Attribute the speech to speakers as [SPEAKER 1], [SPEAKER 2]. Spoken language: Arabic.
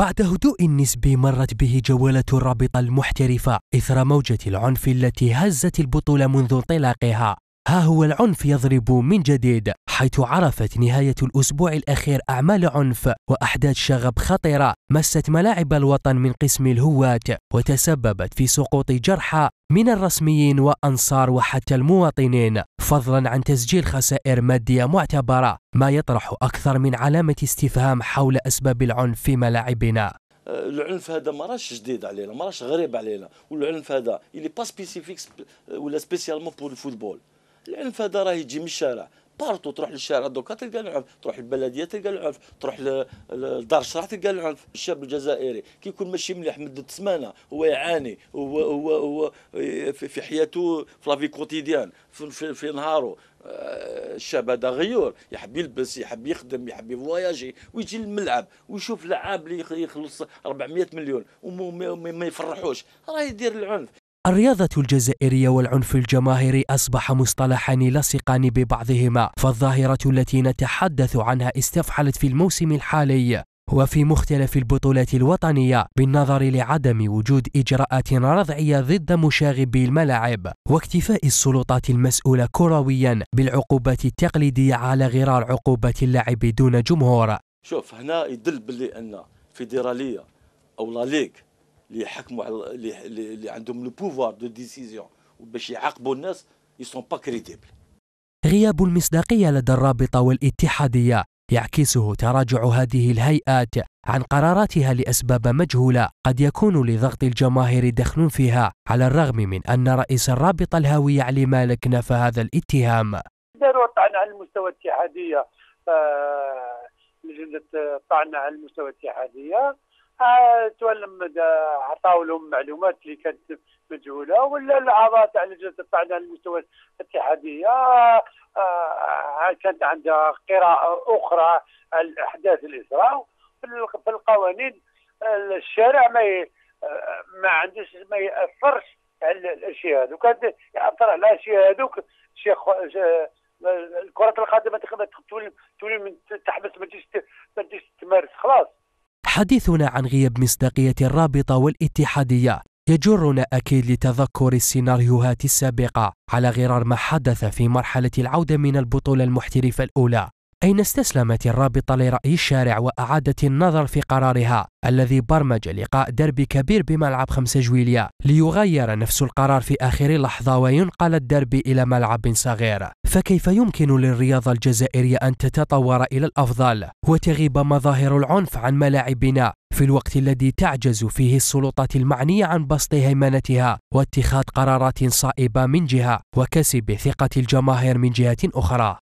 [SPEAKER 1] بعد هدوء نسبي مرت به جولة الرابطة المحترفة إثر موجة العنف التي هزت البطولة منذ انطلاقها ها هو العنف يضرب من جديد حيث عرفت نهاية الأسبوع الأخير أعمال عنف وأحداث شغب خطيرة مست ملاعب الوطن من قسم الهواة وتسببت في سقوط جرحى من الرسميين وأنصار وحتى المواطنين فضلا عن تسجيل خسائر مادية معتبرة ما يطرح أكثر من علامة استفهام حول أسباب العنف في ملاعبنا
[SPEAKER 2] أه، العنف هذا ما راش جديد علينا ما راش غريب علينا والعنف هذا اللي با سبيسيفيك ولا سبيسيالمون بور الفوتبول العنف هذا راه يجي من الشارع بارتو تروح للشارع دوكا تلقى العنف تروح للبلديه تلقى العنف تروح لدار الشرع تلقى العنف الشاب الجزائري كي يكون ماشي مليح مدة سمانه هو يعاني هو هو هو في حياته في لافي كوتيديان في, في, في نهاره آه، الشاب هذا غيور يحب يلبس يحب يخدم يحب يفواياجي ويجي للملعب ويشوف لعاب اللي يخلص 400 مليون وما يفرحوش راه يدير العنف
[SPEAKER 1] الرياضة الجزائرية والعنف الجماهيري أصبح مصطلحان لصقان ببعضهما فالظاهرة التي نتحدث عنها استفحلت في الموسم الحالي وفي مختلف البطولات الوطنية بالنظر لعدم وجود إجراءات رضعية ضد مشاغبي الملاعب واكتفاء السلطات المسؤولة كرويا بالعقوبات التقليدية على غرار عقوبة اللاعب دون جمهور
[SPEAKER 2] شوف هنا يدل بلي أن فيدرالية أو لا ليغ اللي يحكموا على اللي عندهم لو بوفوار دو ديسيزيون باش يعاقبوا الناس يسون با كريديبل
[SPEAKER 1] غياب المصداقية لدى الرابطة والاتحادية يعكسه تراجع هذه الهيئات عن قراراتها لأسباب مجهولة قد يكون لضغط الجماهير دخل فيها على الرغم من أن رئيس الرابطة الهاوية علي مالك نفى هذا الاتهام
[SPEAKER 3] داروا طعن على المستوى الاتحادية آه، لجنة طعن آه، على المستوى الاتحادية تولم عطاو لهم معلومات اللي كانت مجهوله ولا الاعضاء تاع لجنه الطعن على المستوى الاتحاديه آه، آه، كانت عندها قراءه اخرى على الاحداث اللي في القوانين الشارع ما آه، ما عندوش ما ياثرش على الاشياء هذوك ياثر على الاشياء هذوك شيخ كره القدم تولي تحبس ما تجيش
[SPEAKER 1] حديثنا عن غياب مصداقية الرابطة والاتحادية يجرنا أكيد لتذكر السيناريوهات السابقة على غرار ما حدث في مرحلة العودة من البطولة المحترفة الأولى أين استسلمت الرابطة لرأي الشارع وأعادت النظر في قرارها الذي برمج لقاء دربي كبير بملعب 5 جويلية ليغير نفس القرار في آخر لحظة وينقل الدربي إلى ملعب صغير فكيف يمكن للرياضة الجزائرية أن تتطور إلى الأفضل وتغيب مظاهر العنف عن ملاعبنا في الوقت الذي تعجز فيه السلطات المعنية عن بسط هيمنتها واتخاذ قرارات صائبة من جهة وكسب ثقة الجماهير من جهة أخرى